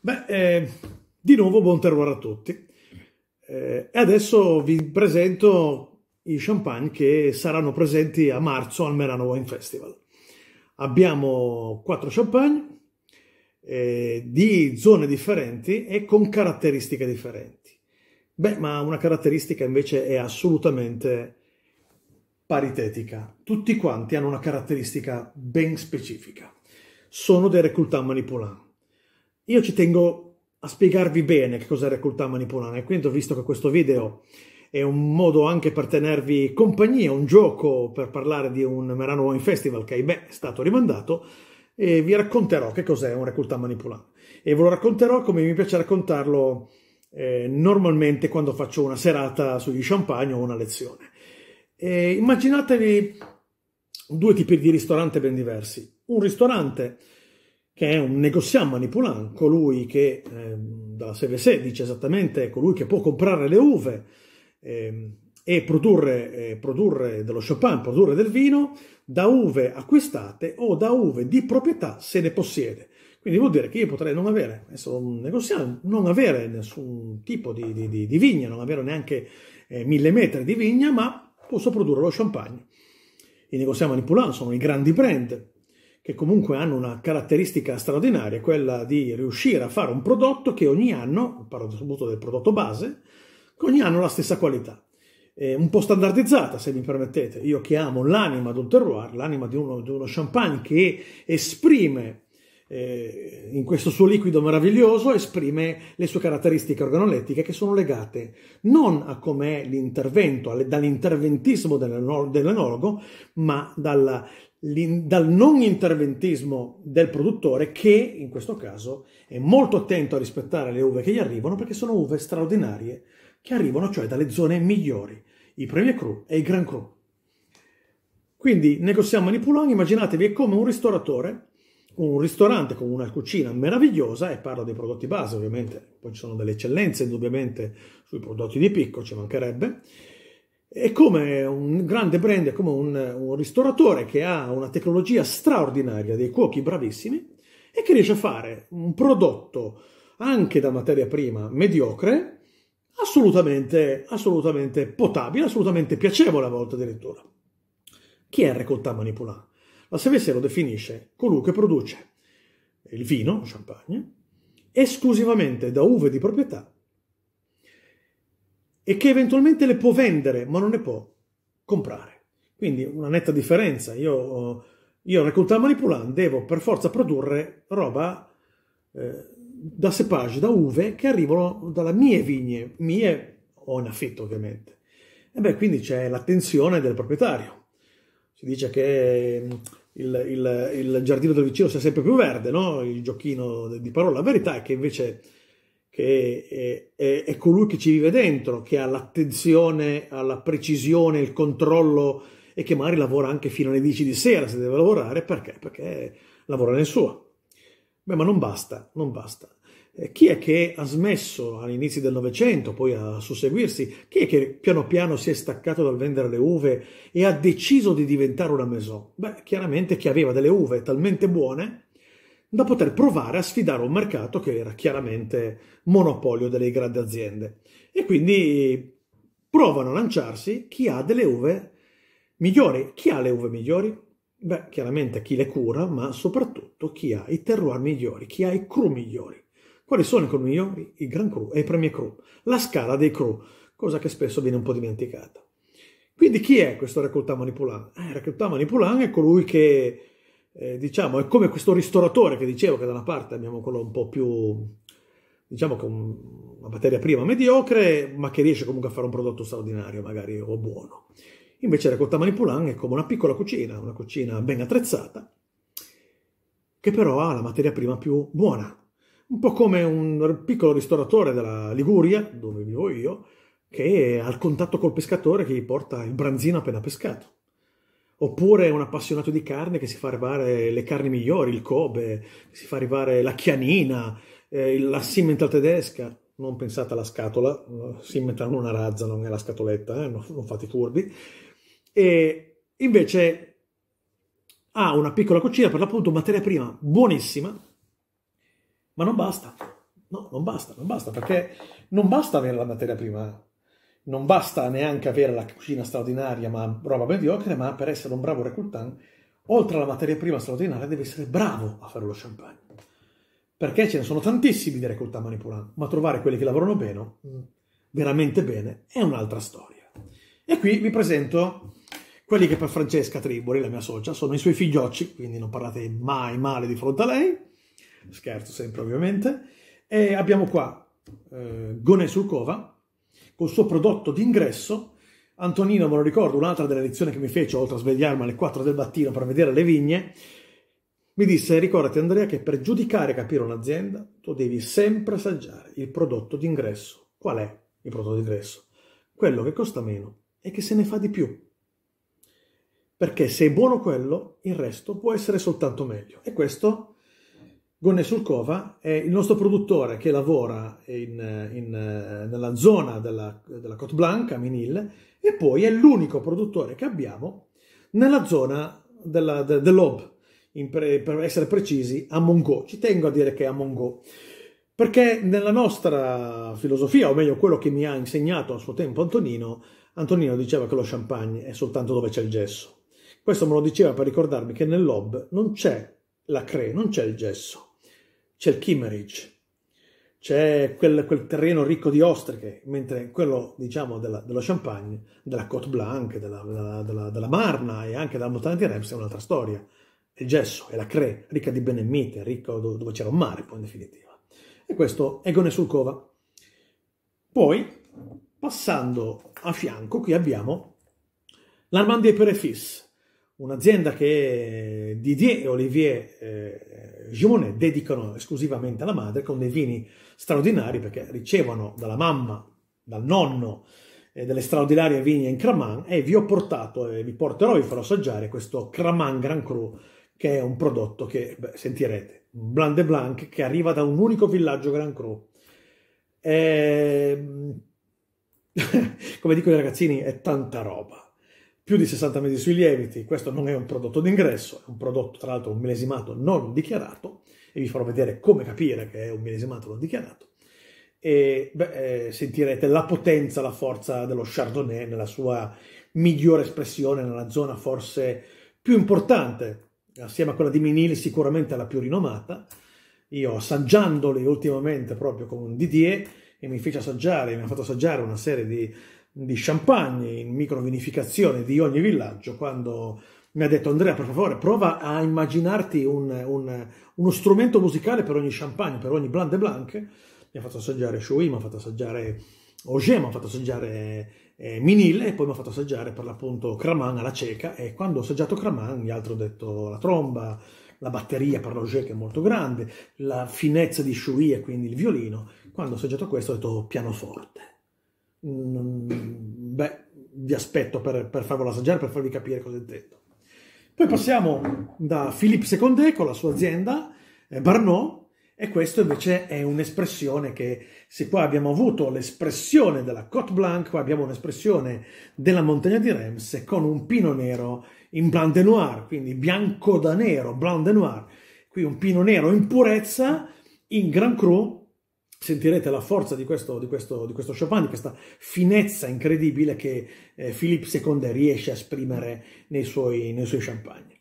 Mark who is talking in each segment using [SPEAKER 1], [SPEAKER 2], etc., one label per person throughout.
[SPEAKER 1] Beh, eh, di nuovo buon terroir a tutti. Eh, e adesso vi presento i champagne che saranno presenti a marzo al Merano Wine Festival. Abbiamo quattro champagne eh, di zone differenti e con caratteristiche differenti. Beh, ma una caratteristica invece è assolutamente paritetica. Tutti quanti hanno una caratteristica ben specifica. Sono dei reclutant manipolanti. Io ci tengo a spiegarvi bene che cos'è Recruità Manipolana e quindi ho visto che questo video è un modo anche per tenervi compagnia, un gioco per parlare di un Merano Wine Festival che ahimè è stato rimandato e vi racconterò che cos'è un Recruità Manipolana e ve lo racconterò come mi piace raccontarlo eh, normalmente quando faccio una serata sugli champagne o una lezione. E immaginatevi due tipi di ristorante ben diversi. Un ristorante che è un negoziant manipulant, colui che eh, dalla serie 6 dice esattamente colui che può comprare le uve eh, e produrre, eh, produrre dello Chopin, produrre del vino, da uve acquistate o da uve di proprietà se ne possiede. Quindi vuol dire che io potrei non avere, adesso un negoziante, non avere nessun tipo di, di, di vigna, non avere neanche eh, mille metri di vigna, ma posso produrre lo champagne. I negozianti manipolanti sono i grandi brand che comunque hanno una caratteristica straordinaria, quella di riuscire a fare un prodotto che ogni anno, parlo soprattutto del prodotto base, che ogni anno ha la stessa qualità. Eh, un po' standardizzata, se mi permettete. Io chiamo l'anima di un terroir, l'anima di uno, di uno, champagne che esprime eh, in questo suo liquido meraviglioso, esprime le sue caratteristiche organolettiche che sono legate non a com'è l'intervento, dall'interventismo dell'enologo, ma dalla dal non interventismo del produttore che in questo caso è molto attento a rispettare le uve che gli arrivano perché sono uve straordinarie che arrivano cioè dalle zone migliori, i Premier Cru e i Grand Cru. Quindi negoziamo manipuloni, immaginatevi è come un ristoratore, un ristorante con una cucina meravigliosa, e parlo dei prodotti base ovviamente, poi ci sono delle eccellenze indubbiamente sui prodotti di picco, ci mancherebbe, è come un grande brand, è come un, un ristoratore che ha una tecnologia straordinaria, dei cuochi bravissimi e che riesce a fare un prodotto anche da materia prima mediocre, assolutamente, assolutamente potabile, assolutamente piacevole a volte addirittura. Chi è Récoltat Manipulant? La Sevese lo definisce colui che produce il vino, il champagne, esclusivamente da uve di proprietà e che eventualmente le può vendere, ma non le può comprare. Quindi una netta differenza. Io, io reclutar manipulant devo per forza produrre roba eh, da cepage, da uve, che arrivano dalle mie vigne, mie o in affitto ovviamente. E beh, quindi c'è l'attenzione del proprietario. Si dice che mm, il, il, il, giardino del vicino sia sempre più verde, no? il giochino di parola. La verità è che invece che è, è, è, colui che ci vive dentro, che ha l'attenzione, la precisione, il controllo e che magari lavora anche fino alle 10 di sera se deve lavorare, perché? Perché lavora nel suo. Beh, ma non basta, non basta. Eh, chi è che ha smesso all'inizio del Novecento, poi a susseguirsi? Chi è che piano piano si è staccato dal vendere le uve e ha deciso di diventare una maison? Beh, chiaramente chi aveva delle uve talmente buone da poter provare a sfidare un mercato che era chiaramente monopolio delle grandi aziende. E quindi provano a lanciarsi chi ha delle uve migliori. Chi ha le uve migliori? Beh, chiaramente chi le cura, ma soprattutto chi ha i terroir migliori, chi ha i cru migliori. Quali sono i cru migliori? I Gran Cru e i Premier Cru, la scala dei cru, cosa che spesso viene un po' dimenticata. Quindi chi è questo Raccoltà Manipulan? Eh, Raccoltà Manipulan è colui che eh, diciamo, è come questo ristoratore che dicevo che da una parte abbiamo quello un po' più, diciamo, con una materia prima mediocre, ma che riesce comunque a fare un prodotto straordinario, magari, o buono. Invece la cotta manipulan è come una piccola cucina, una cucina ben attrezzata, che però ha la materia prima più buona. Un po' come un piccolo ristoratore della Liguria, dove vivo io, che ha il contatto col pescatore che gli porta il branzino appena pescato oppure un appassionato di carne che si fa arrivare le carni migliori, il Kobe, si fa arrivare la chianina, eh, la Simmental tedesca, non pensate alla scatola, Simmental non è una razza, non è la scatoletta, eh, non, non fate i furbi, e invece ha una piccola cucina, per l'appunto materia prima buonissima, ma non basta, no, non basta, non basta, perché non basta avere la materia prima eh non basta neanche avere la cucina straordinaria, ma roba mediocre, ma per essere un bravo reclutant, oltre alla materia prima straordinaria, deve essere bravo a fare lo champagne. Perché ce ne sono tantissimi di reclutant manipolanti, ma trovare quelli che lavorano bene, mm, veramente bene, è un'altra storia. E qui vi presento quelli che per Francesca Triboli, la mia socia, sono i suoi figliocci, quindi non parlate mai male di fronte a lei, scherzo sempre ovviamente, e abbiamo qua eh, Gone Sulcova, col suo prodotto d'ingresso. Antonino, me lo ricordo, un'altra delle lezioni che mi fece, oltre a svegliarmi alle 4 del mattino per vedere le vigne, mi disse, ricordati Andrea che per giudicare e capire un'azienda tu devi sempre assaggiare il prodotto d'ingresso. Qual è il prodotto d'ingresso? Quello che costa meno e che se ne fa di più. Perché se è buono quello, il resto può essere soltanto meglio. E questo Gonne Sulcova è il nostro produttore che lavora in, in, nella zona della, della Côte Blanca, Minil, e poi è l'unico produttore che abbiamo nella zona della, de, dell'Ob, pre, per essere precisi, a Mongo. Ci tengo a dire che è a Mongo, perché nella nostra filosofia, o meglio quello che mi ha insegnato a suo tempo Antonino, Antonino diceva che lo champagne è soltanto dove c'è il gesso. Questo me lo diceva per ricordarmi che nell'Ob non c'è la cre, non c'è il gesso c'è il Kimmeridge, c'è quel, quel, terreno ricco di ostriche, mentre quello, diciamo, della, della Champagne, della Côte Blanc, della, della, della, della, Marna e anche della montagna di Rems è un'altra storia. Il gesso, e la Cre, ricca di benemite, ricco dove, dove c'era un mare, poi in definitiva. E questo è Gone sul Cova. Poi, passando a fianco, qui abbiamo l'Armandia e Perefis, un'azienda che Didier e Olivier eh, Gione dedicano esclusivamente alla madre con dei vini straordinari perché ricevono dalla mamma, dal nonno eh, delle straordinarie vigne in Craman e vi ho portato e vi porterò, vi farò assaggiare questo Craman Grand Cru che è un prodotto che beh, sentirete, Blanc de Blanc che arriva da un unico villaggio Grand Cru. E... Ehm, come dicono i ragazzini, è tanta roba più di 60 mesi sui lieviti, questo non è un prodotto d'ingresso, è un prodotto tra l'altro un millesimato non dichiarato, e vi farò vedere come capire che è un millesimato non dichiarato, e beh, eh, sentirete la potenza, la forza dello Chardonnay nella sua migliore espressione, nella zona forse più importante, assieme a quella di Minil sicuramente la più rinomata, io assaggiandoli ultimamente proprio con un Didier, e mi fece assaggiare, mi ha fatto assaggiare una serie di di champagne in microvinificazione di ogni villaggio quando mi ha detto Andrea per favore prova a immaginarti un, un, uno strumento musicale per ogni champagne, per ogni blanc de blanc. Mi ha fatto assaggiare Chouy, mi ha fatto assaggiare Auger, mi ha fatto assaggiare eh, Minil e poi mi ha fatto assaggiare per l'appunto Craman alla cieca e quando ho assaggiato Craman gli altri ho detto la tromba, la batteria per l'Auger che è molto grande, la finezza di Chouy e quindi il violino. Quando ho assaggiato questo ho detto pianoforte beh, vi aspetto per, per farvelo assaggiare, per farvi capire cosa intendo. Poi passiamo da Philippe Secondé con la sua azienda, eh, Barnot, e questo invece è un'espressione che, se qua abbiamo avuto l'espressione della Cote Blanc, qua abbiamo un'espressione della montagna di Rems con un pino nero in blanc de noir, quindi bianco da nero, blanc de noir, qui un pino nero in purezza, in Grand Cru, sentirete la forza di questo, di, questo, di questo Chopin, di questa finezza incredibile che eh, Philippe II riesce a esprimere nei suoi, nei suoi champagne.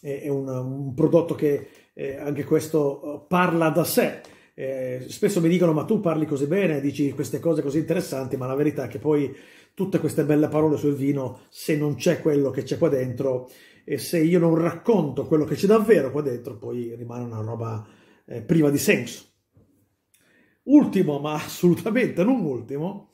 [SPEAKER 1] È, è un, un, prodotto che eh, anche questo eh, parla da sé. Eh, spesso mi dicono ma tu parli così bene, dici queste cose così interessanti, ma la verità è che poi tutte queste belle parole sul vino, se non c'è quello che c'è qua dentro e se io non racconto quello che c'è davvero qua dentro, poi rimane una roba eh, priva di senso. Ultimo, ma assolutamente non ultimo,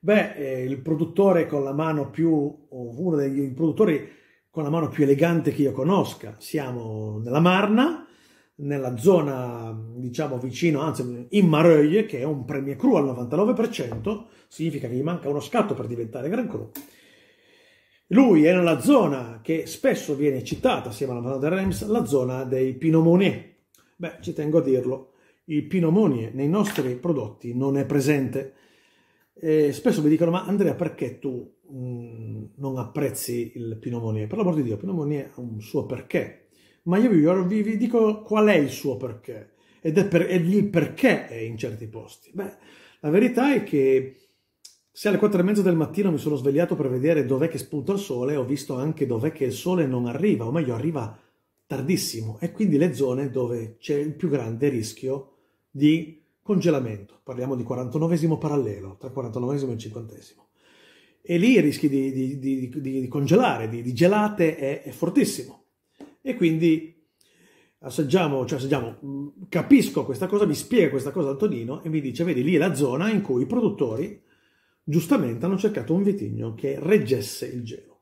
[SPEAKER 1] beh, eh, il produttore con la mano più, uno dei produttori con la mano più elegante che io conosca. Siamo nella Marna, nella zona, diciamo, vicino, anzi, in Mareuil, che è un premier cru al 99%, significa che gli manca uno scatto per diventare Gran Cru. Lui è nella zona che spesso viene citata, assieme alla Mano del Rems, la zona dei Pinot Monet. Beh, ci tengo a dirlo, il pinomonie nei nostri prodotti non è presente. E spesso mi dicono, ma Andrea, perché tu mh, mm, non apprezzi il pinomonie? Per l'amor di Dio, il pinomonie ha un suo perché. Ma io vi, vi dico qual è il suo perché ed è, per, è il perché è in certi posti. Beh, la verità è che se alle 4 e mezza del mattino mi sono svegliato per vedere dov'è che spunta il sole, ho visto anche dov'è che il sole non arriva, o meglio arriva tardissimo, e quindi le zone dove c'è il più grande rischio di congelamento, parliamo di 49 parallelo, tra 49 e 50. E lì il rischio di, di, di, di congelare, di, gelate è, è, fortissimo. E quindi assaggiamo, cioè assaggiamo, mm, capisco questa cosa, mi spiega questa cosa Antonino e mi dice, vedi, lì è la zona in cui i produttori giustamente hanno cercato un vitigno che reggesse il gelo.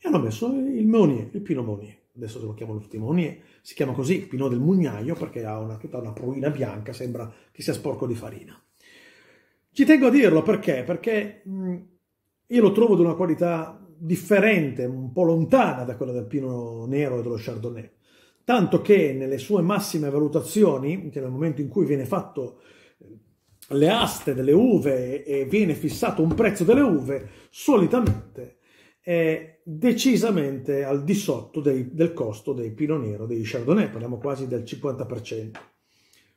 [SPEAKER 1] E hanno messo il Meunier, il Pinot Meunier adesso se lo chiamo l'Uftimoni, si chiama così, Pinot del Mugnaio, perché ha una, tutta una pruina bianca, sembra che sia sporco di farina. Ci tengo a dirlo perché? Perché mh, io lo trovo di una qualità differente, un po' lontana da quella del Pinot Nero e dello Chardonnay. Tanto che nelle sue massime valutazioni, che nel momento in cui viene fatto eh, le aste delle uve e viene fissato un prezzo delle uve, solitamente eh, decisamente al di sotto dei, del costo dei Pinot Nero, dei Chardonnay, parliamo quasi del 50%.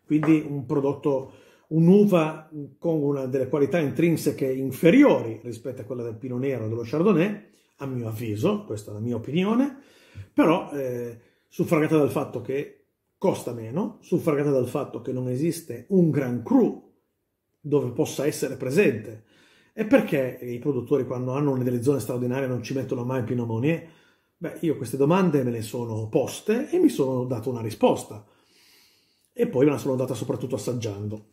[SPEAKER 1] Quindi un prodotto, un'uva con una delle qualità intrinseche inferiori rispetto a quella del Pinot Nero e dello Chardonnay, a mio avviso, questa è la mia opinione, però eh, suffragata dal fatto che costa meno, suffragata dal fatto che non esiste un gran cru dove possa essere presente e perché i produttori quando hanno delle zone straordinarie non ci mettono mai pneumonie? Beh, io queste domande me le sono poste e mi sono dato una risposta. E poi me la sono data soprattutto assaggiando.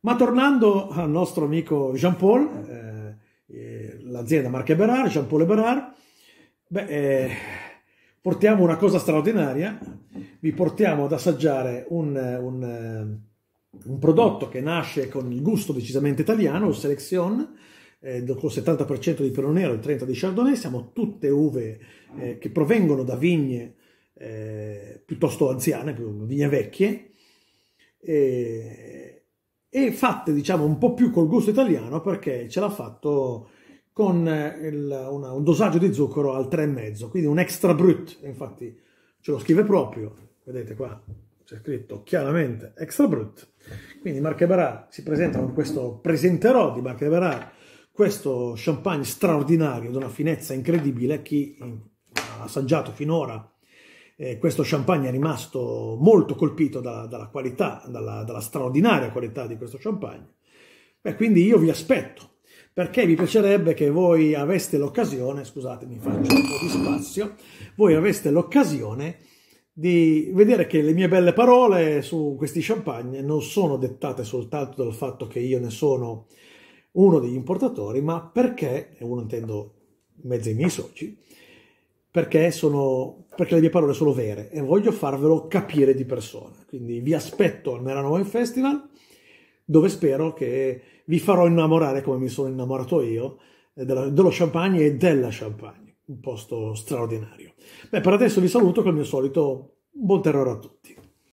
[SPEAKER 1] Ma tornando al nostro amico Jean-Paul, eh, eh l'azienda Marche Berard, Jean-Paul e Berard, beh, eh, portiamo una cosa straordinaria, vi portiamo ad assaggiare un, un, eh, un, prodotto che nasce con il gusto decisamente italiano, il Selection, eh, con 70% di Pinot Nero e 30% di Chardonnay, siamo tutte uve eh, che provengono da vigne eh, piuttosto anziane, vigne vecchie, e, e fatte diciamo un po' più col gusto italiano perché ce l'ha fatto con eh, il, una, un dosaggio di zucchero al 3,5, quindi un extra brut, infatti ce lo scrive proprio, vedete qua, c'è scritto chiaramente extra brut. Quindi Marche Barà si presenta con questo presenterò di Marche Barà questo champagne straordinario, di una finezza incredibile, chi ha assaggiato finora eh, questo champagne è rimasto molto colpito da, dalla qualità, dalla, dalla, straordinaria qualità di questo champagne. Beh, quindi io vi aspetto, perché mi piacerebbe che voi aveste l'occasione, scusatemi faccio un po' di spazio, voi aveste l'occasione di vedere che le mie belle parole su questi champagne non sono dettate soltanto dal fatto che io ne sono uno degli importatori, ma perché, e uno intendo mezzo i miei soci, perché, sono, perché le mie parole sono vere e voglio farvelo capire di persona. Quindi vi aspetto al Merano Wine Festival, dove spero che vi farò innamorare come mi sono innamorato io eh, dello, dello champagne e della champagne. Un posto straordinario. Beh, per adesso vi saluto col mio solito buon terrore a tutti.